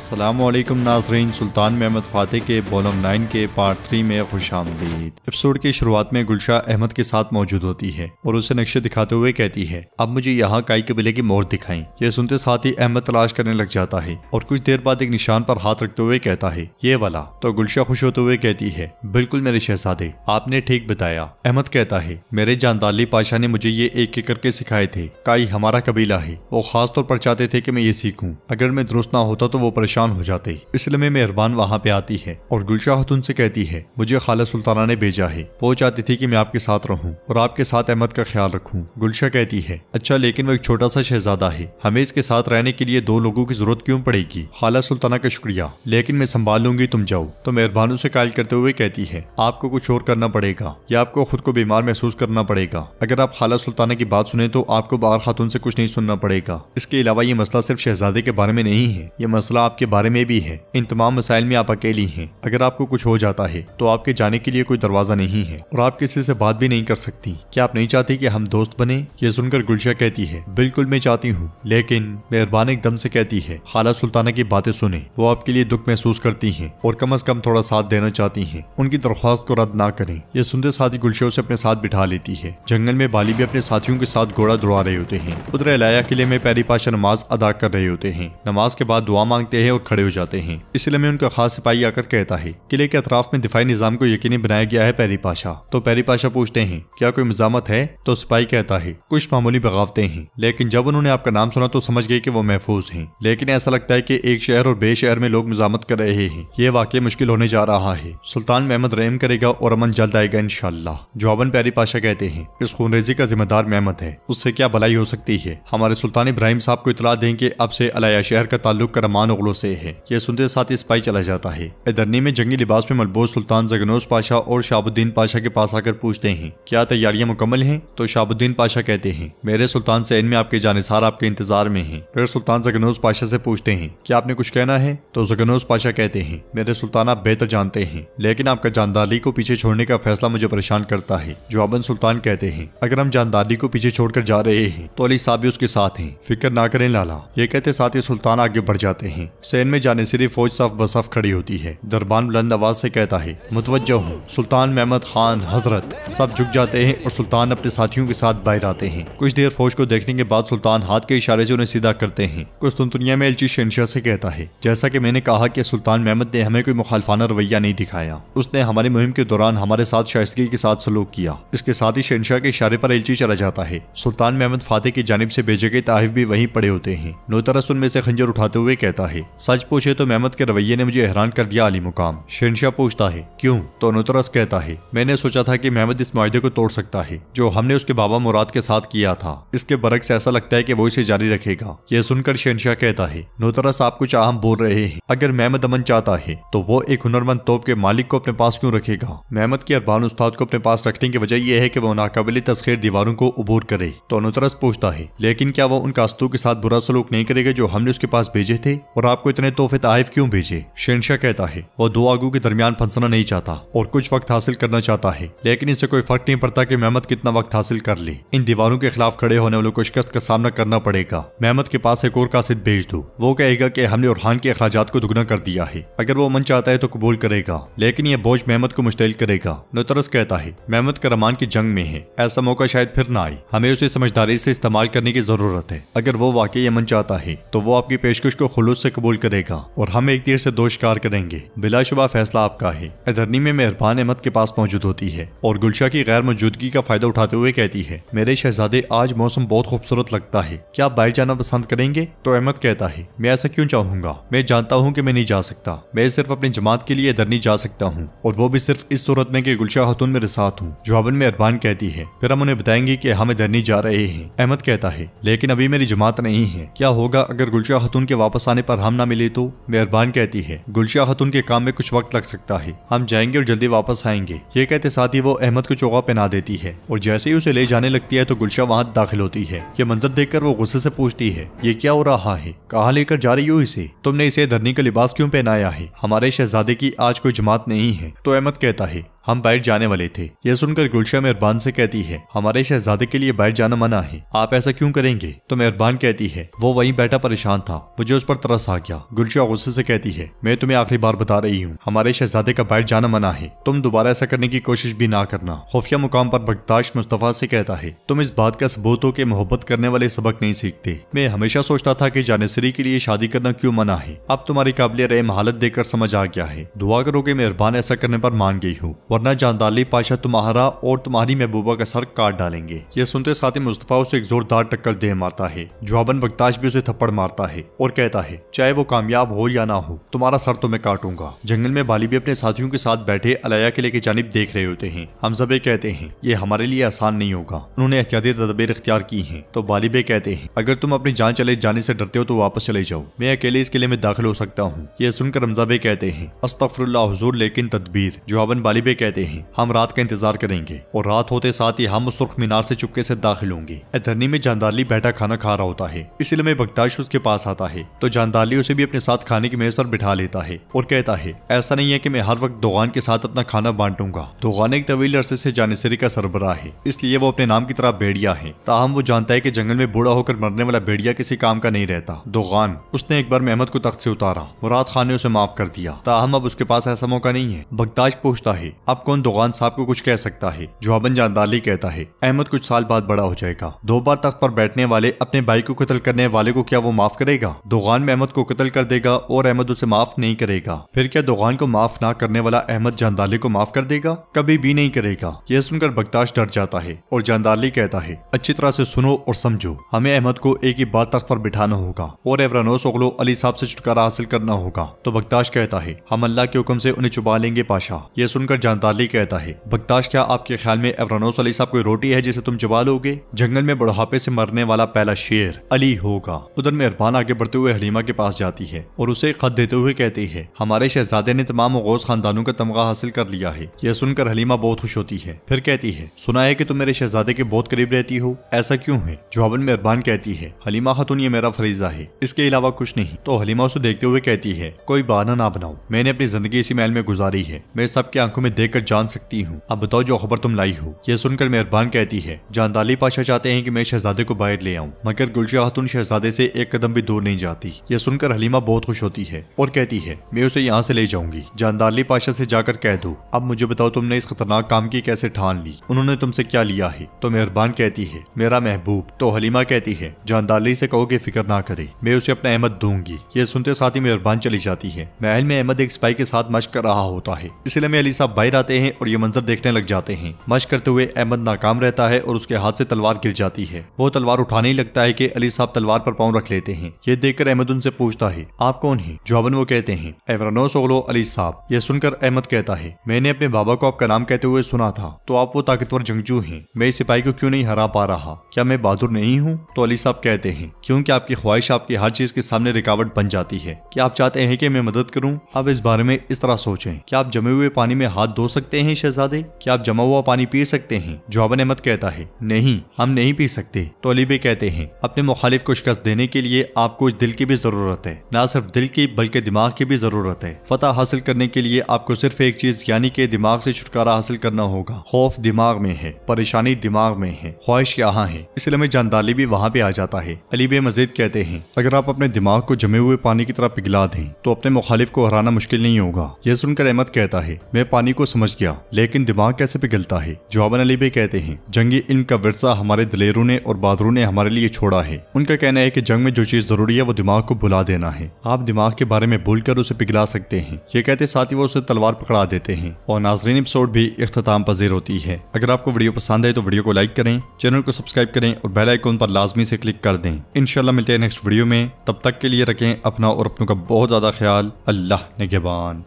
असलम नाजरीन सुल्तान महमद फ़ातह के बोलम नाइन के पार्ट थ्री में खुश आमदीद एपिसोड की शुरुआत में गुलशा अहमद के साथ मौजूद होती है और उसे नक्शे दिखाते हुए कहती है अब मुझे यहाँ काई कबीले की मोर दिखाई यह सुनते साथ ही अहमद तलाश करने लग जाता है और कुछ देर बाद एक निशान पर हाथ रखते हुए कहता है ये वाला तो गुलशा खुश होते हुए कहती है बिल्कुल मेरे शहजादे आपने ठीक बताया अहमद कहता है मेरे जानदाली पाशाह ने मुझे ये एक एक करके सिखाए थे काई हमारा कबीला है वो खास तौर पर चाहते थे कि मैं ये सीखूँ अगर मैं दुरुस्त ना होता तो वो परेशान हो जाते इसलिए में मेहरबान वहाँ पे आती है और गुलशा खातून से कहती है मुझे खाला सुल्ताना ने भेजा है वो चाहती थी कि मैं आपके साथ रहूँ और आपके साथ अहमद का ख्याल रखूँ गुलशा कहती है अच्छा लेकिन वो एक छोटा सा शहजादा है हमें इसके साथ रहने के लिए दो लोगों की जरूरत क्यों पड़ेगी खाला सुल्ताना का शुक्रिया लेकिन मैं संभाल लूंगी तुम जाओ तो मेहरबानों से कायल करते हुए कहती है आपको कुछ और करना पड़ेगा या आपको खुद को बीमार महसूस करना पड़ेगा अगर आप खाला सुल्ताना की बात सुने तो आपको बाहर खातून से कुछ नहीं सुनना पड़ेगा इसके अलावा ये मसला सिर्फ शहजादे के बारे में नहीं है ये मसला आपके बारे में भी है इन तमाम मसाइल में आप अकेली हैं अगर आपको कुछ हो जाता है तो आपके जाने के लिए कोई दरवाजा नहीं है और आप किसी से बात भी नहीं कर सकती क्या आप नहीं चाहती कि हम दोस्त बने ये सुनकर गुलशा कहती है बिल्कुल मैं चाहती हूँ लेकिन मेहरबान एकदम से कहती है खाला सुल्ताना की बातें सुने वो आपके लिए दुख महसूस करती है और कम अज कम थोड़ा साथ देना चाहती है उनकी दरख्वास्त को रद्द ना करें यह सुनते साथ ही गुलशा उसे अपने साथ बिठा लेती है जंगल में बाली भी अपने साथियों के साथ घोड़ा दौड़ा रहे होते हैं उधर अलाया किले में पैरी पाशा नमाज अदा कर रहे होते हैं नमाज के बाद दुआ मांगते जाते हैं और खड़े हो जाते हैं इसलिए मैं उनका खास सिपाही आकर कहता है किले के अतराफ में दिफाई निज़ाम को यकीनी बनाया गया है पैरी पाशा तो पैरी पाशा पूछते हैं क्या कोई मजामत है तो सिपाही कहता है कुछ मामूली बगावते हैं लेकिन जब उन्होंने आपका नाम सुना तो समझ गए की वो महफूज है लेकिन ऐसा लगता है की एक शहर और बेशहर में लोग मजामत कर रहे हैं ये वाक्य मुश्किल होने जा रहा है सुल्तान महमद रहम करेगा और अमन जल्द आएगा इनशाला जवाबन पैरी पाशा कहते हैं इस खूनरेजी का जिम्मेदार महमद है उससे क्या भलाई हो सकती है हमारे सुल्तान इब्राहिम साहब को इतला दें कि अब से अलाया शहर का ताल्लुक करमान उगलो घोड़ों से है यह सुनते साथ स्पाई चला जाता है एदरनी में जंगी लिबास में मलबोज सुल्तान जगनोज पाशा और शाबुद्दीन पाशा के पास आकर पूछते हैं क्या तैयारियां मुकम्मल हैं तो शाबुद्दीन पाशा कहते हैं मेरे सुल्तान सैन में आपके जानसार आपके इंतजार में है फिर सुल्तान जगनोज पाशा से पूछते हैं क्या आपने कुछ कहना है तो जगनोज पाशा कहते हैं मेरे सुल्तान आप बेहतर जानते हैं लेकिन आपका जानदारी को पीछे छोड़ने का फैसला मुझे परेशान करता है जवाबन सुल्तान कहते हैं अगर हम जानदारी को पीछे छोड़कर जा रहे हैं तो अली साहब भी उसके साथ हैं फिक्र ना करें लाला ये कहते साथ ही सुल्तान आगे बढ़ जाते हैं सैन में जाने से फौज साफ बसाफ खड़ी होती है दरबान बुलंद आवाज से कहता है मुतवजह हूँ सुल्तान महमद खान हजरत सब झुक जाते हैं और सुल्तान अपने साथियों के साथ बाहर आते हैं कुछ देर फौज को देखने के बाद सुल्तान हाथ के इशारे से उन्हें सीधा करते हैं कुछ कुस्तुनतुनिया में एलची शनशाह से कहता है जैसा की मैंने कहा कि सुल्तान महमद ने हमें कोई मुखालफाना रवैया नहीं दिखाया उसने हमारी मुहिम के दौरान हमारे साथ शायस्तगी के साथ सलूक किया इसके साथ ही शनशाह के इशारे पर एलची चला जाता है सुल्तान महमद फातेह की जानब से भेजे गए ताहिफ भी वहीं पड़े होते हैं नोतरस उनमें से खंजर उठाते हुए कहता है सच पूछे तो मेहमद के रवैये ने मुझे हैरान कर दिया अली मुकाम शहनशाह पूछता है क्यूँ तो नुतरस कहता है मैंने सोचा था की मेहमद इस माहे को तोड़ सकता है जो हमने उसके बाबा मुराद के साथ किया था इसके बरक से ऐसा लगता है की वो इसे जारी रखेगा यह सुनकर शहनशाह कहता है नुतरस आप कुछ अहम बोल रहे हैं अगर मेहमद अमन चाहता है तो वो एक हुनरमंद तोप के मालिक को अपने पास क्यों रखेगा मेहमद के अरबान उस्ताद को अपने पास रखने की वजह यह है कि वो नाकबली तस्खीर दीवारों को उबूर करे तो नुतरस पूछता है लेकिन क्या वो उन कास्तु के साथ बुरा सलूक नहीं करेगा जो हमने उसके पास भेजे थे और आप आपको इतने तोहफे तहफ क्यों भेजे शेनशाह कहता है वो दो आगू के दरमियान फंसना नहीं चाहता और कुछ वक्त हासिल करना चाहता है लेकिन इसे कोई फर्क नहीं पड़ता कि मेहमत कितना वक्त हासिल कर ले इन दीवारों के खिलाफ खड़े होने वालों को शिकस्त का सामना करना पड़ेगा मेहमद के पास एक और कासिद भेज दो वो कहेगा की हमने उरहान के अखराज को दुगना कर दिया है अगर वो मन चाहता है तो कबूल करेगा लेकिन यह बोझ मेहमद को मुश्तिल करेगा नोतरस कहता है मेहमत का रमान की जंग में है ऐसा मौका शायद फिर ना आए हमें उसे समझदारी से इस्तेमाल करने की जरूरत है अगर वो वाकई अमन चाहता है तो वो आपकी पेशकश को खुलूस से कबूल कबूल करेगा और हम एक तीर से दोष कार करेंगे बिलाशुबा फैसला आपका है अदरनी में मेहरबान अहमद के पास मौजूद होती है और गुलशा की गैर मौजूदगी का फायदा उठाते हुए कहती है मेरे शहजादे आज मौसम बहुत खूबसूरत लगता है क्या आप बाहर जाना पसंद करेंगे तो अहमद कहता है मैं ऐसा क्यों चाहूंगा मैं जानता हूँ की मैं नहीं जा सकता मैं सिर्फ अपनी जमात के लिए अदरनी जा सकता हूँ और वो भी सिर्फ इस सूरत में गुलशा खतून मेरे साथ हूँ जवाबन अरबान कहती है फिर हम उन्हें बताएंगे की हम अदरनी जा रहे हैं अहमद कहता है लेकिन अभी मेरी जमात नहीं है क्या होगा अगर गुलशा खतून के वापस आने पर हम ना मिले तो मेहरबान कहती है गुलशा खातून के काम में कुछ वक्त लग सकता है हम जाएंगे और जल्दी वापस आएंगे ये कहते साथ ही वो अहमद को चौका पहना देती है और जैसे ही उसे ले जाने लगती है तो गुलशा वहाँ दाखिल होती है ये मंजर देख वो गुस्से ऐसी पूछती है ये क्या हो रहा है कहाँ लेकर जा रही हो इसे तुमने इसे धरनी का लिबास क्यूँ पहनाया है हमारे शहजादे की आज कोई जमात नहीं है तो अहमद कहता है हम बैठ जाने वाले थे यह सुनकर गुलशा मेहरबान से कहती है हमारे शहजादे के लिए बैठ जाना मना है आप ऐसा क्यों करेंगे तो मेहरबान कहती है वो वहीं बैठा परेशान था मुझे उस पर तरस आ गया गुलशा गुस्से से कहती है मैं तुम्हें आखिरी बार बता रही हूँ हमारे शहजादे का बैठ जाना मना है तुम दोबारा ऐसा करने की कोशिश भी ना करना खुफिया मुकाम पर बगदाश मुस्तफ़ा से कहता है तुम इस बात का सबूत हो के मोहब्बत करने वाले सबक नहीं सीखते मैं हमेशा सोचता था की जानेसरी के लिए शादी करना क्यों मना है अब तुम्हारी काबिल रहम हालत कर समझ आ गया है दुआ करो कि मेहरबान ऐसा करने पर मान गई हूँ वरना जानदाली पाशा तुम्हारा और तुम्हारी महबूबा का सर काट डालेंगे यह सुनते साथ ही मुस्तफ़ा उसे एक जोरदार टक्कर दे मारता है जवाबन बगताश भी उसे थप्पड़ मारता है और कहता है चाहे वो कामयाब हो या ना हो तुम्हारा सर तो मैं काटूंगा जंगल में बाली भी अपने साथियों के साथ बैठे अलया किले की जानब देख रहे होते हैं हम सब कहते हैं ये हमारे लिए आसान नहीं होगा उन्होंने एहतियाती तदबीर अख्तियार की है तो बालिबे कहते हैं अगर तुम अपनी जान चले जाने से डरते हो तो वापस चले जाओ मैं अकेले इस किले में दाखिल हो सकता हूँ यह सुनकर रमजाबे कहते हैं अस्तफर हजूर लेकिन तदबीर जवाबन बालिबे कहते हैं हम रात का इंतजार करेंगे और रात होते साथ ही हम सुर्ख मीनार से चुपके से दाखिल होंगे धरनी में जानदाली बैठा खाना खा रहा होता है इसलिए मैं बगदाश उसके पास आता है तो जानदाली उसे भी अपने साथ खाने की मेज पर बिठा लेता है और कहता है ऐसा नहीं है की मैं हर वक्त दोगान के साथ अपना खाना बांटूंगा दोगान एक तवील अरसे ऐसी जानेसरी का सरबरा है इसलिए वो अपने नाम की तरह भेड़िया है ताहम वो जानता है की जंगल में बूढ़ा होकर मरने वाला भेड़िया किसी काम का नहीं रहता दोगान उसने एक बार मेहमद को तख्त से उतारा मुराद खान ने उसे माफ कर दिया ताहम अब उसके पास ऐसा मौका नहीं है बगदाश पूछता है अब कौन दोगान साहब को कुछ कह सकता है जवाबन जानदाली कहता है अहमद कुछ साल बाद बड़ा हो जाएगा दो बार तख्त पर बैठने वाले अपने भाई को कत्ल करने वाले को क्या वो माफ करेगा दोगान अहमद को कत्ल कर देगा और अहमद उसे माफ नहीं करेगा फिर क्या दोगान को माफ ना करने वाला अहमद जानदाली को माफ कर देगा कभी भी नहीं करेगा यह सुनकर बगताश डर जाता है और जानदाली कहता है अच्छी तरह से सुनो और समझो हमें अहमद को एक ही बार तख्त पर बिठाना होगा और एवरानोस ओगलो अली साहब से छुटकारा हासिल करना होगा तो बगताश कहता है हम अल्लाह के हुक्म से उन्हें छुपा लेंगे पाशा यह सुनकर जान नदाली कहता है बगदाश क्या आपके ख्याल में एवरानोस अली साहब कोई रोटी है जिसे तुम चबा लोगे जंगल में बुढ़ापे से मरने वाला पहला शेर अली होगा उधर मेहरबान आगे बढ़ते हुए हलीमा के पास जाती है और उसे खत देते हुए कहती है हमारे शहजादे ने तमाम गौस खानदानों का तमगा हासिल कर लिया है यह सुनकर हलीमा बहुत खुश होती है फिर कहती है सुना है की तुम मेरे शहजादे के बहुत करीब रहती हो ऐसा क्यूँ है जवाबन मेहरबान कहती है हलीमा खातून ये मेरा फरीजा है इसके अलावा कुछ नहीं तो हलीमा उसे देखते हुए कहती है कोई बहाना ना बनाओ मैंने अपनी जिंदगी इसी महल में गुजारी है मैं सबकी आंखों में देख लेकर जान सकती हूँ अब बताओ जो खबर तुम लाई हो यह सुनकर मेहरबान कहती है जानदाली पाशा चाहते हैं कि मैं शहजादे को बाहर ले आऊँ मगर गुलशा खातून शहजादे से एक कदम भी दूर नहीं जाती यह सुनकर हलीमा बहुत खुश होती है और कहती है मैं उसे यहाँ से ले जाऊंगी जानदाली पाशा से जाकर कह दो अब मुझे बताओ तुमने इस खतरनाक काम की कैसे ठान ली उन्होंने तुमसे क्या लिया है तो मेहरबान कहती है मेरा महबूब तो हलीमा कहती है जानदाली से कहो कि फिक्र ना करे मैं उसे अपना अहमद दूंगी ये सुनते साथ ही मेहरबान चली जाती है महल में अहमद एक स्पाई के साथ मश कर रहा होता है इसलिए मैं अली साहब बाहर आते हैं और ये मंजर देखने लग जाते हैं मश करते हुए अहमद नाकाम रहता है और उसके हाथ से तलवार गिर जाती है वो तलवार उठाने ही लगता है कि अली साहब तलवार पर पाँव रख लेते हैं ये देखकर अहमद उनसे पूछता है आप कौन है जवाबन वो कहते हैं एवरानो अली साहब ये सुनकर अहमद कहता है मैंने अपने बाबा को आपका नाम कहते हुए सुना था तो आप वो ताकतवर जंगजू है मैं सिपाही को क्यूँ नहीं हरा पा रहा क्या मैं बहादुर नहीं हूँ तो अली साहब कहते हैं क्यूँकी आपकी ख्वाहिश आपकी हर चीज के सामने रिकावट बन जाती है क्या आप चाहते हैं की मैं मदद करूँ आप इस बारे में इस तरह सोचे क्या आप जमे हुए पानी में हाथ धो सकते हैं शहजादे क्या आप जमा हुआ पानी पी सकते हैं जवाबन अहमद कहता है नहीं हम नहीं पी सकते तोलीबे कहते हैं अपने मुखालिफ को शिकस्त देने के लिए आपको इस दिल की भी जरूरत है न सिर्फ दिल की बल्कि दिमाग की भी जरूरत है फतह हासिल करने के लिए आपको सिर्फ एक चीज यानी के दिमाग ऐसी छुटकारा हासिल करना होगा खौफ दिमाग में है परेशानी दिमाग में है ख्वाहिश यहाँ है इसलिए हमें जानदाली भी वहाँ पे आ जाता है अलीबे मजीद कहते हैं अगर आप अपने दिमाग को जमे हुए पानी की तरह पिघला दें तो अपने मुखालिफ को हराना मुश्किल नहीं होगा यह सुनकर अहमद कहता है मैं पानी को समझ गया लेकिन दिमाग कैसे पिघलता है जवाबन अली भी कहते हैं जंगी इन का विरसा हमारे दलेरों ने और बहादुरों ने हमारे लिए छोड़ा है उनका कहना है की जंग में जो चीज जरूरी है वो दिमाग को भुला देना है आप दिमाग के बारे में भूल कर उसे पिघला सकते हैं ये कहते साथ ही वो उसे तलवार पकड़ा देते हैं और नाजरीन एपिसोड भी अख्ताम पजीर होती है अगर आपको वीडियो पसंद है तो वीडियो को लाइक करें चैनल को सब्सक्राइब करें और बेल आइकन पर लाजमी से क्लिक कर दें इनशाला मिलते हैं नेक्स्ट वीडियो में तब तक के लिए रखें अपना और अपनों का बहुत ज़्यादा ख्याल अल्लाह निगेबान